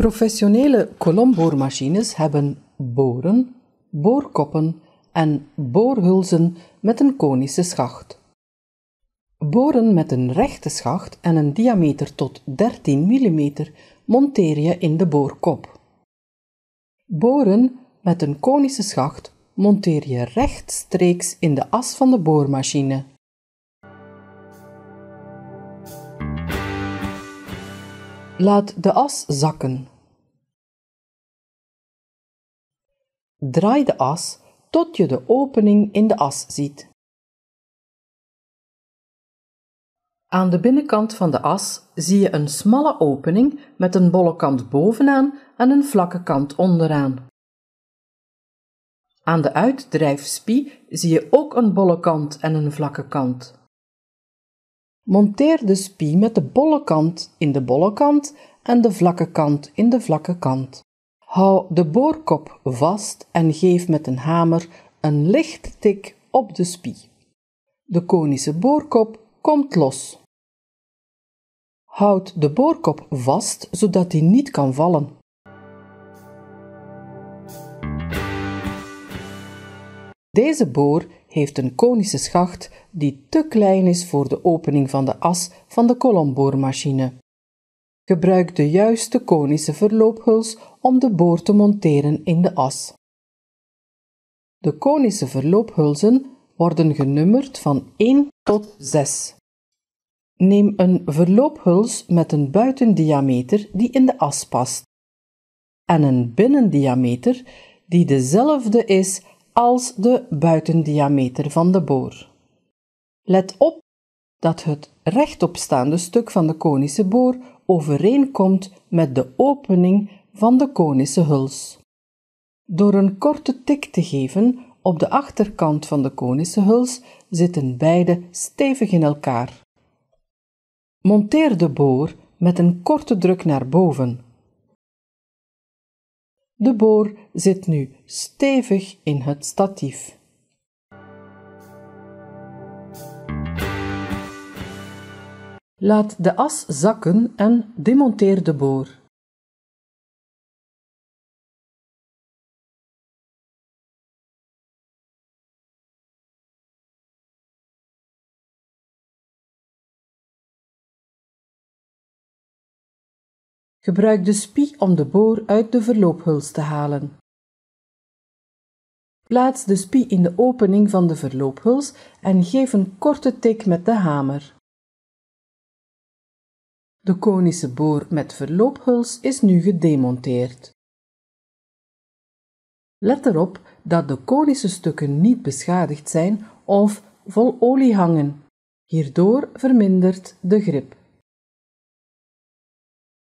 Professionele kolomboormachines hebben boren, boorkoppen en boorhulzen met een konische schacht. Boren met een rechte schacht en een diameter tot 13 mm monteer je in de boorkop. Boren met een konische schacht monteer je rechtstreeks in de as van de boormachine. Laat de as zakken Draai de as tot je de opening in de as ziet. Aan de binnenkant van de as zie je een smalle opening met een bolle kant bovenaan en een vlakke kant onderaan. Aan de uitdrijfspie zie je ook een bolle kant en een vlakke kant. Monteer de spie met de bolle kant in de bolle kant en de vlakke kant in de vlakke kant. Hou de boorkop vast en geef met een hamer een lichte tik op de spie. De konische boorkop komt los. Houd de boorkop vast zodat hij niet kan vallen. Deze boor heeft een konische schacht die te klein is voor de opening van de as van de kolomboormachine. Gebruik de juiste konische verloophuls om de boor te monteren in de as. De konische verloophulzen worden genummerd van 1 tot 6. Neem een verloophuls met een buitendiameter die in de as past en een binnendiameter die dezelfde is als de buitendiameter van de boor. Let op dat het rechtopstaande stuk van de konische boor overeenkomt met de opening van de konische huls. Door een korte tik te geven op de achterkant van de konische huls zitten beide stevig in elkaar. Monteer de boor met een korte druk naar boven. De boor zit nu stevig in het statief. Laat de as zakken en demonteer de boor. Gebruik de spie om de boor uit de verloophuls te halen. Plaats de spie in de opening van de verloophuls en geef een korte tik met de hamer. De konische boor met verloophuls is nu gedemonteerd. Let erop dat de konische stukken niet beschadigd zijn of vol olie hangen. Hierdoor vermindert de grip.